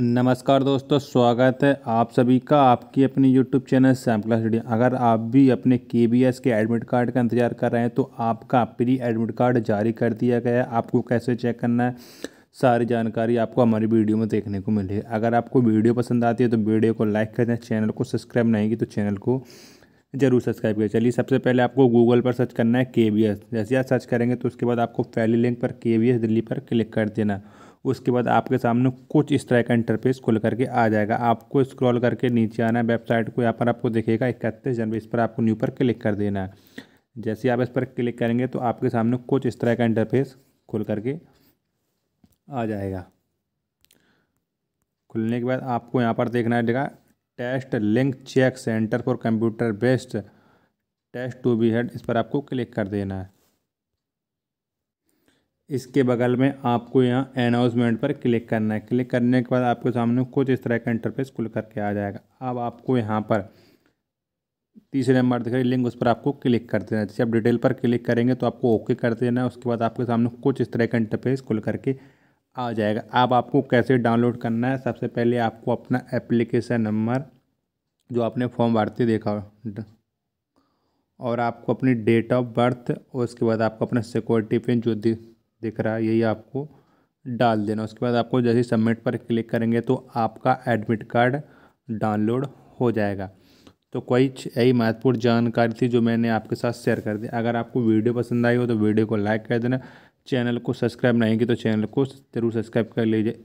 नमस्कार दोस्तों स्वागत है आप सभी का आपकी अपनी YouTube channel Sam class study अगर आप भी अपने के के एडमिट कार्ड का इंतज़ार कर रहे हैं तो आपका प्री एडमिट कार्ड जारी कर दिया गया है आपको कैसे चेक करना है सारी जानकारी आपको हमारी वीडियो में देखने को मिली है अगर आपको वीडियो पसंद आती है तो वीडियो को लाइक कर दें चैनल को सब्सक्राइब नहीं की तो चैनल को जरूर सब्सक्राइब करें चलिए सबसे पहले आपको गूगल पर सर्च करना है के जैसे आप सर्च करेंगे तो उसके बाद आपको पहली लिंक पर के दिल्ली पर क्लिक कर देना है उसके बाद आपके सामने कुछ इस तरह का इंटरफेस खुल करके आ जाएगा आपको स्क्रॉल करके नीचे आना है वेबसाइट को यहाँ पर आपको देखेगा इकतीस जनवरी इस पर आपको न्यू पर क्लिक कर देना है जैसे आप इस पर क्लिक करेंगे तो आपके सामने कुछ इस तरह का इंटरफेस खुल करके आ जाएगा खुलने के बाद आपको यहाँ पर देखना है test link check centre for computer based test to be held इस पर आपको क्लिक कर देना है इसके बगल में आपको यहाँ अनाउंसमेंट पर क्लिक करना है क्लिक करने के बाद आपके सामने कुछ इस तरह का इंटरफेस खुल करके आ जाएगा अब आपको यहाँ पर तीसरे नंबर दिख रही लिंक उस पर आपको क्लिक कर देना जैसे आप डिटेल पर क्लिक करेंगे तो आपको ओके कर देना है उसके बाद आपके सामने कुछ इस तरह का इंटरफेस खुल करके आ जाएगा अब आपको कैसे डाउनलोड करना है सबसे पहले आपको अपना एप्लीकेशन नंबर जो आपने फॉर्म भरते देखा और आपको अपनी डेट ऑफ बर्थ और उसके बाद आपको अपना सिक्योरिटी पिन जो दिख रहा है यही आपको डाल देना उसके बाद आपको जैसे सबमिट पर क्लिक करेंगे तो आपका एडमिट कार्ड डाउनलोड हो जाएगा तो कोई यही महत्वपूर्ण जानकारी थी जो मैंने आपके साथ शेयर कर दी अगर आपको वीडियो पसंद आई हो तो वीडियो को लाइक कर देना चैनल को सब्सक्राइब नहीं की तो चैनल को जरूर सब्सक्राइब कर लीजिए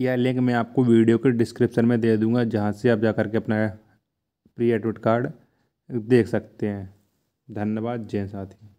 यह लिंक मैं आपको वीडियो के डिस्क्रिप्शन में दे दूँगा जहाँ से आप जा करके अपना प्री एडमिट कार्ड देख सकते हैं धन्यवाद जय साथी